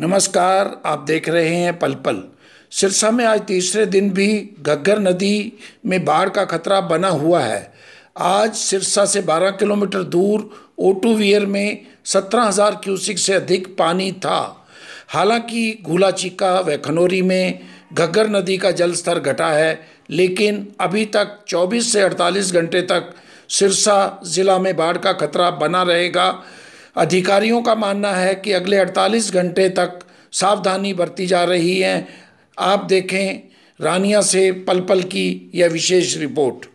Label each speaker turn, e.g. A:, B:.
A: नमस्कार आप देख रहे हैं पल पल सिरसा में आज तीसरे दिन भी घग्गर नदी में बाढ़ का खतरा बना हुआ है आज सिरसा से 12 किलोमीटर दूर ओटू वियर में 17,000 क्यूसिक से अधिक पानी था हालांकि घूलाचीका व खनौरी में घग्गर नदी का जलस्तर घटा है लेकिन अभी तक 24 से 48 घंटे तक सिरसा ज़िला में बाढ़ का खतरा बना रहेगा अधिकारियों का मानना है कि अगले 48 घंटे तक सावधानी बरती जा रही है आप देखें रानिया से पल पल की यह विशेष रिपोर्ट